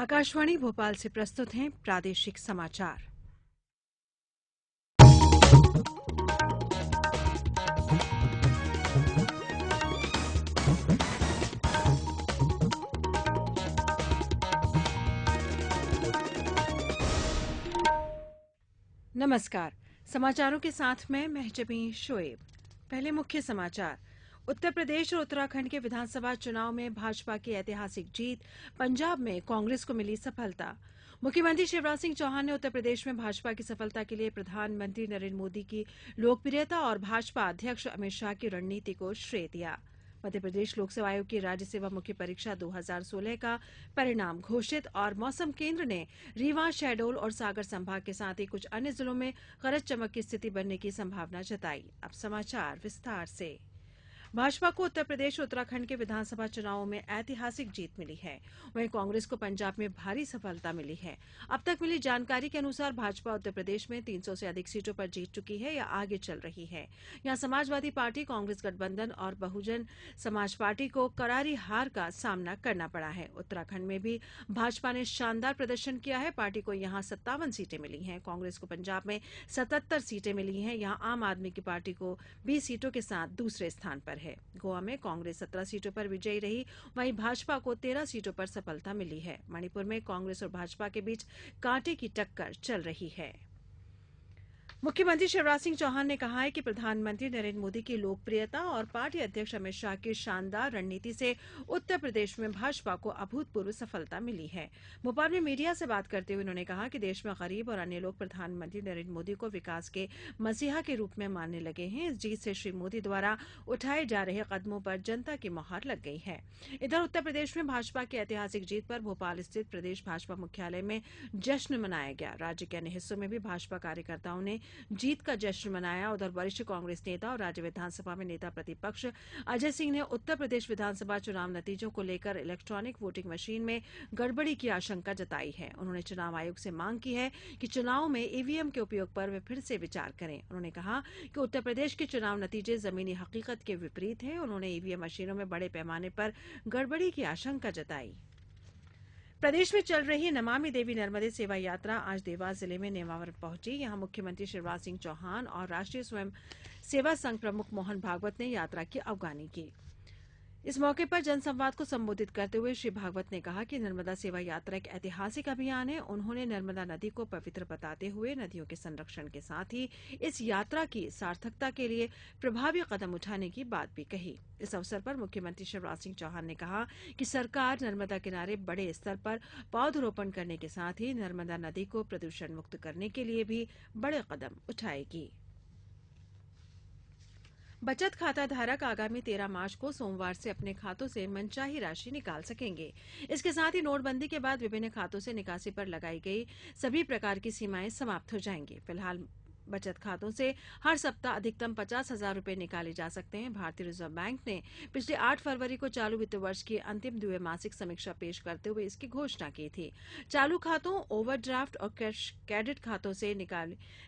आकाशवाणी भोपाल से प्रस्तुत हैं प्रादेशिक समाचार नमस्कार समाचारों के साथ मैं महजबी शोएब पहले मुख्य समाचार उत्तर प्रदेश और उत्तराखंड के विधानसभा चुनाव में भाजपा की ऐतिहासिक जीत पंजाब में कांग्रेस को मिली सफलता मुख्यमंत्री शिवराज सिंह चौहान ने उत्तर प्रदेश में भाजपा की सफलता के लिए प्रधानमंत्री नरेंद्र मोदी की लोकप्रियता और भाजपा अध्यक्ष अमित शाह की रणनीति को श्रेय दिया मध्य प्रदेश लोक सेवा आयोग की राज्य सेवा मुख्य परीक्षा 2016 का परिणाम घोषित और मौसम केंद्र ने रीवा शहडोल और सागर संभाग के साथ ही कुछ अन्य जिलों में गरज चमक की स्थिति बनने की संभावना जताई अब समाचार विस्तार से भाजपा को उत्तर प्रदेश और उत्तराखंड के विधानसभा चुनावों में ऐतिहासिक जीत मिली है वहीं कांग्रेस को पंजाब में भारी सफलता मिली है अब तक मिली जानकारी के अनुसार भाजपा उत्तर प्रदेश में 300 से अधिक सीटों पर जीत चुकी है या आगे चल रही है यहां समाजवादी पार्टी कांग्रेस गठबंधन और बहुजन समाज पार्टी को करारी हार का सामना करना पड़ा है उत्तराखंड में भी भाजपा ने शानदार प्रदर्शन किया है पार्टी को यहां सत्तावन सीटें मिली हैं कांग्रेस को पंजाब में सतहत्तर सीटें मिली हैं यहां आम आदमी की पार्टी को बीस सीटों के साथ दूसरे स्थान पर है गोवा में कांग्रेस सत्रह सीटों पर विजयी रही वहीं भाजपा को तेरह सीटों पर सफलता मिली है मणिपुर में कांग्रेस और भाजपा के बीच कांटे की टक्कर चल रही है मुख्यमंत्री शिवराज सिंह चौहान ने कहा है कि प्रधानमंत्री नरेंद्र मोदी की लोकप्रियता और पार्टी अध्यक्ष अमित शाह की शानदार रणनीति से उत्तर प्रदेश में भाजपा को अभूतपूर्व सफलता मिली है भोपाल में मीडिया से बात करते हुए उन्होंने कहा कि देश में गरीब और अन्य लोग प्रधानमंत्री नरेंद्र मोदी को विकास के मसीहा के रूप में मानने लगे हैं इस जीत से श्री मोदी द्वारा उठाए जा रहे कदमों पर जनता की मुहार लग गई है इधर उत्तर प्रदेश में भाजपा की ऐतिहासिक जीत पर भोपाल स्थित प्रदेश भाजपा मुख्यालय में जश्न मनाया गया राज्य के अन्य हिस्सों में भी भाजपा कार्यकर्ताओं ने जीत का जश्न मनाया उधर वरिष्ठ कांग्रेस नेता और राज्य विधानसभा में नेता प्रतिपक्ष अजय सिंह ने उत्तर प्रदेश विधानसभा चुनाव नतीजों को लेकर इलेक्ट्रॉनिक वोटिंग मशीन में गड़बड़ी की आशंका जताई है उन्होंने चुनाव आयोग से मांग की है कि चुनाव में ईवीएम के उपयोग पर वे फिर से विचार करें उन्होंने कहा कि उत्तर प्रदेश के चुनाव नतीजे जमीनी हकीकत के विपरीत हैं उन्होंने ईवीएम मशीनों में बड़े पैमाने पर गड़बड़ी की आशंका जताई प्रदेश में चल रही नमामि देवी नर्मदे सेवा यात्रा आज देवास जिले में नेमावर पहुंची यहां मुख्यमंत्री शिवराज सिंह चौहान और राष्ट्रीय स्वयं सेवा संघ प्रमुख मोहन भागवत ने यात्रा की अवगानी की इस मौके पर जनसंवाद को संबोधित करते हुए श्री भागवत ने कहा कि नर्मदा सेवा यात्रा एक ऐतिहासिक अभियान है उन्होंने नर्मदा नदी को पवित्र बताते हुए नदियों के संरक्षण के साथ ही इस यात्रा की सार्थकता के लिए प्रभावी कदम उठाने की बात भी कही इस अवसर पर मुख्यमंत्री शिवराज सिंह चौहान ने कहा कि सरकार नर्मदा किनारे बड़े स्तर पर पौधरोपण करने के साथ ही नर्मदा नदी को प्रदूषण मुक्त करने के लिए भी बड़े कदम उठाएगी बचत खाता धारक आगामी तेरह मार्च को सोमवार से अपने खातों से मनचाही राशि निकाल सकेंगे इसके साथ ही नोटबंदी के बाद विभिन्न खातों से निकासी पर लगाई गई सभी प्रकार की सीमाएं समाप्त हो जाएंगी फिलहाल बचत खातों से हर सप्ताह अधिकतम पचास हजार रूपये निकाले जा सकते हैं भारतीय रिजर्व बैंक ने पिछले आठ फरवरी को चालू वित्त वर्ष की अंतिम द्विमासिक समीक्षा पेश करते हुए इसकी घोषणा की थी चालू खातों ओवरड्राफ्ट और क्रेडिट खातों से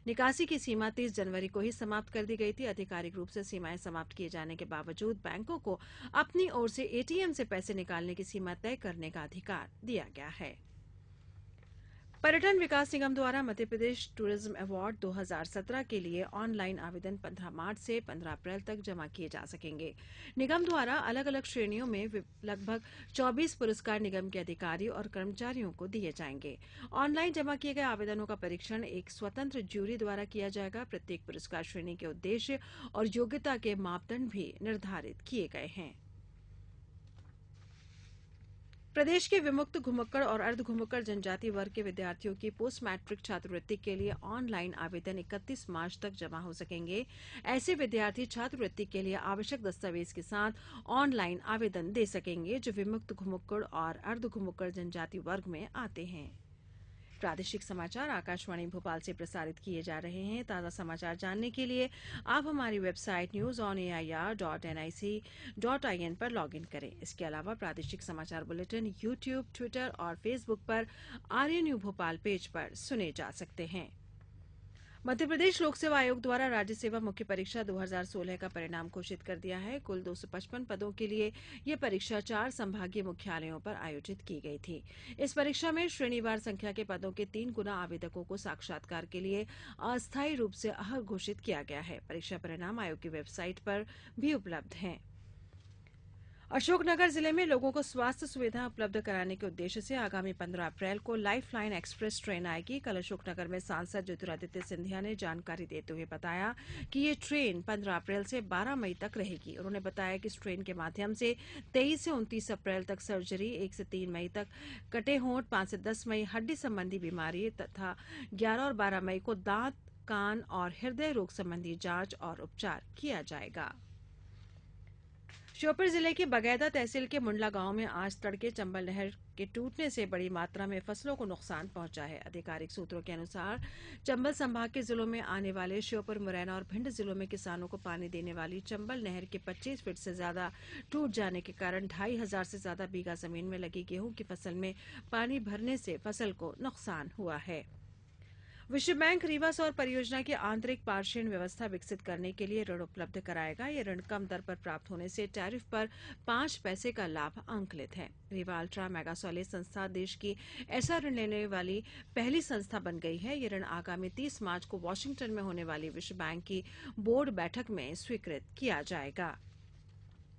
निकासी की सीमा तीस जनवरी को ही समाप्त कर दी गई थी आधिकारिक रूप से सीमाएं समाप्त किए जाने के बावजूद बैंकों को अपनी ओर से एटीएम से पैसे निकालने की सीमा तय करने का अधिकार दिया गया है पर्यटन विकास निगम द्वारा मध्य प्रदेश टूरिज्म अवार्ड 2017 के लिए ऑनलाइन आवेदन 15 मार्च से 15 अप्रैल तक जमा किए जा सकेंगे निगम द्वारा अलग अलग श्रेणियों में लगभग 24 पुरस्कार निगम के अधिकारी और कर्मचारियों को दिए जाएंगे ऑनलाइन जमा किए गए आवेदनों का परीक्षण एक स्वतंत्र ज्यूरी द्वारा किया जाएगा प्रत्येक पुरस्कार श्रेणी के उद्देश्य और योग्यता के मापदंड भी निर्धारित किए गए हैं प्रदेश के विमुक्त घुमक्कड़ और अर्ध घुमक्कड़ जनजाति वर्ग के विद्यार्थियों की पोस्ट मैट्रिक छात्रवृत्ति के लिए ऑनलाइन आवेदन 31 मार्च तक जमा हो सकेंगे ऐसे विद्यार्थी छात्रवृत्ति के लिए आवश्यक दस्तावेज के साथ ऑनलाइन आवेदन दे सकेंगे जो विमुक्त घुमक्कड़ और अर्ध घुमक्कड़ जनजाति वर्ग में आते हैं प्रादेशिक समाचार आकाशवाणी भोपाल से प्रसारित किए जा रहे हैं ताज़ा समाचार जानने के लिए आप हमारी website news on A I R dot N I C dot I N पर लॉग इन करें इसके अलावा प्रादेशिक समाचार बुलेटिन यूट्यूब ट्विटर और फेसबुक पर आर भोपाल पेज पर सुने जा सकते हैं मध्य प्रदेश लोक सेवा आयोग द्वारा राज्य सेवा मुख्य परीक्षा 2016 का परिणाम घोषित कर दिया है कुल 255 पदों के लिए यह परीक्षा चार संभागीय मुख्यालयों पर आयोजित की गई थी इस परीक्षा में श्रेणीवार संख्या के पदों के तीन गुना आवेदकों को साक्षात्कार के लिए अस्थायी रूप से अहर घोषित किया गया है परीक्षा परिणाम आयोग की वेबसाइट पर भी उपलब्ध है अशोकनगर जिले में लोगों को स्वास्थ्य सुविधा उपलब्ध कराने के उद्देश्य से आगामी 15 अप्रैल को लाइफ लाइन एक्सप्रेस ट्रेन आएगी कल अशोकनगर में सांसद ज्योतिरादित्य सिंधिया ने जानकारी देते हुए बताया कि ये ट्रेन 15 अप्रैल से 12 मई तक रहेगी उन्होंने बताया कि इस ट्रेन के माध्यम से 23 से 29 अप्रैल तक सर्जरी एक से तीन मई तक कटे होंठ पांच से दस मई हड्डी संबंधी बीमारी तथा ग्यारह और बारह मई को दांत कान और हृदय रोग संबंधी जांच और उपचार किया जाएगा श्योपुर जिले के बगैदा तहसील के मुंडला गांव में आज तड़के चंबल नहर के टूटने से बड़ी मात्रा में फसलों को नुकसान पहुंचा है आधिकारिक सूत्रों के अनुसार चंबल संभाग के जिलों में आने वाले श्योपुर मुरैना और भिंड जिलों में किसानों को पानी देने वाली चंबल नहर के 25 फीट से ज्यादा टूट जाने के कारण ढाई हजार से ज्यादा बीघा जमीन में लगी गेहूं की फसल में पानी भरने से फसल को नुकसान हुआ है विश्व बैंक रीवा सौर परियोजना की आंतरिक पार्षण व्यवस्था विकसित करने के लिए ऋण उपलब्ध कराएगा ये ऋण कम दर पर प्राप्त होने से टैरिफ पर पांच पैसे का लाभ अंकलित है रीवा अल्ट्रा मेगासोले संस्था देश की ऐसा ऋण लेने वाली पहली संस्था बन गई है ये ऋण आगामी तीस मार्च को वॉशिंगटन में होने वाली विश्व बैंक की बोर्ड बैठक में स्वीकृत किया जाएगा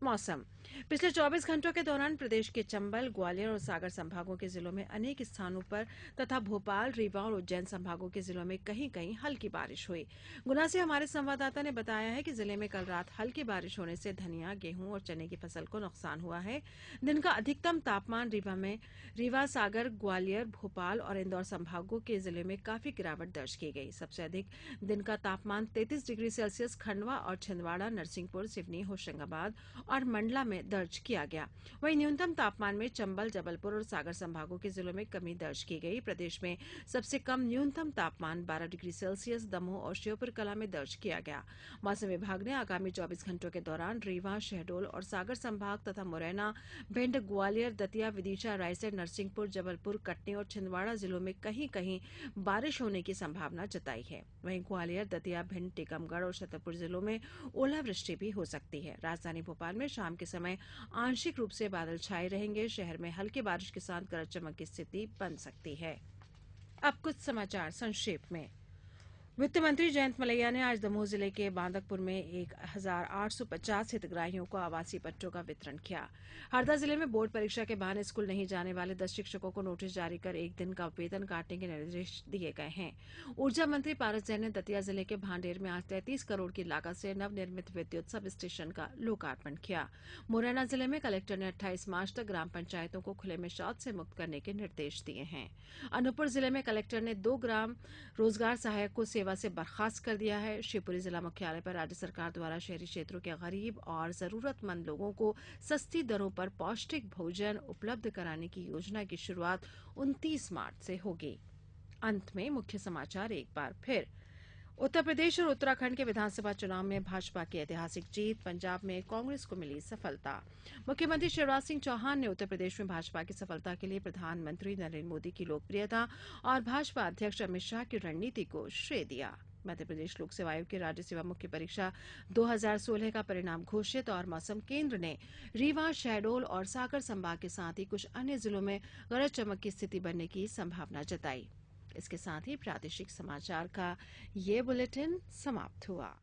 मौसम पिछले 24 घंटों के दौरान प्रदेश के चंबल ग्वालियर और सागर संभागों के जिलों में अनेक स्थानों पर तथा भोपाल रीवा और उज्जैन संभागों के जिलों में कहीं कहीं हल्की बारिश हुई गुना से हमारे संवाददाता ने बताया है कि जिले में कल रात हल्की बारिश होने से धनिया गेहूं और चने की फसल को नुकसान हुआ है दिन का अधिकतम तापमान रीवा में रीवा सागर ग्वालियर भोपाल और इंदौर संभागों के जिले में काफी गिरावट दर्ज की गई सबसे अधिक दिन का तापमान तैतीस डिग्री सेल्सियस खंडवा और छिंदवाड़ा नरसिंहपुर सिवनी होशंगाबाद और मंडला में में दर्ज किया गया वहीं न्यूनतम तापमान में चंबल जबलपुर और सागर संभागों के जिलों में कमी दर्ज की गई प्रदेश में सबसे कम न्यूनतम तापमान 12 डिग्री सेल्सियस दमोह और श्योपुर कला में दर्ज किया गया मौसम विभाग ने आगामी 24 घंटों के दौरान रीवा शहडोल और सागर संभाग तथा मुरैना भिंड ग्वालियर दतिया विदिशा रायसेन नरसिंहपुर जबलपुर कटनी और छिंदवाड़ा जिलों में कहीं कहीं बारिश होने की संभावना जताई है वहीं ग्वालियर दतिया भिंड टीकमगढ़ और छतरपुर जिलों में ओलावृष्टि भी हो सकती है राजधानी भोपाल में शाम के समय समय आंशिक रूप से बादल छाए रहेंगे शहर में हल्की बारिश के साथ गरज चमक की स्थिति बन सकती है अब कुछ समाचार संक्षेप में वित्त मंत्री जयंत मलैया ने आज दमोह जिले के बांदकपुर में एक हजार आठ सौ पचास हितग्राहियों को आवासीय पट्टों का वितरण किया हरदा जिले में बोर्ड परीक्षा के बहाने स्कूल नहीं जाने वाले दस शिक्षकों को नोटिस जारी कर एक दिन का वेतन काटने के निर्देश दिए गए हैं ऊर्जा मंत्री पारस जैन ने दतिया जिले के भांडेर में आज तैंतीस करोड़ की लागत से नवनिर्मित विद्युत सब स्टेशन का लोकार्पण किया मुरैना जिले में कलेक्टर ने अट्ठाईस मार्च तक ग्राम पंचायतों को खुले में शौच से मुक्त करने के निर्देश दिए हैं अनूपपुर जिले में कलेक्टर ने दो ग्राम रोजगार सहायक को सेवा से बर्खास्त कर दिया है शिवपुरी जिला मुख्यालय पर राज्य सरकार द्वारा शहरी क्षेत्रों के गरीब और जरूरतमंद लोगों को सस्ती दरों पर पौष्टिक भोजन उपलब्ध कराने की योजना की शुरूआत उनतीस मार्च से होगी अंत में मुख्य समाचार एक बार फिर उत्तर प्रदेश और उत्तराखंड के विधानसभा चुनाव में भाजपा की ऐतिहासिक जीत पंजाब में कांग्रेस को मिली सफलता मुख्यमंत्री शिवराज सिंह चौहान ने उत्तर प्रदेश में भाजपा की सफलता के लिए प्रधानमंत्री नरेंद्र मोदी की लोकप्रियता और भाजपा अध्यक्ष अमित शाह की रणनीति को श्रेय दिया मध्यप्रदेश लोक सेवा आयोग की राज्य सेवा मुख्य परीक्षा 2016 का परिणाम घोषित और मौसम केंद्र ने रीवा शहडोल और सागर संभाग के साथ ही कुछ अन्य जिलों में गरज चमक की स्थिति बनने की संभावना जताई इसके साथ ही प्रादेशिक समाचार का ये बुलेटिन समाप्त हुआ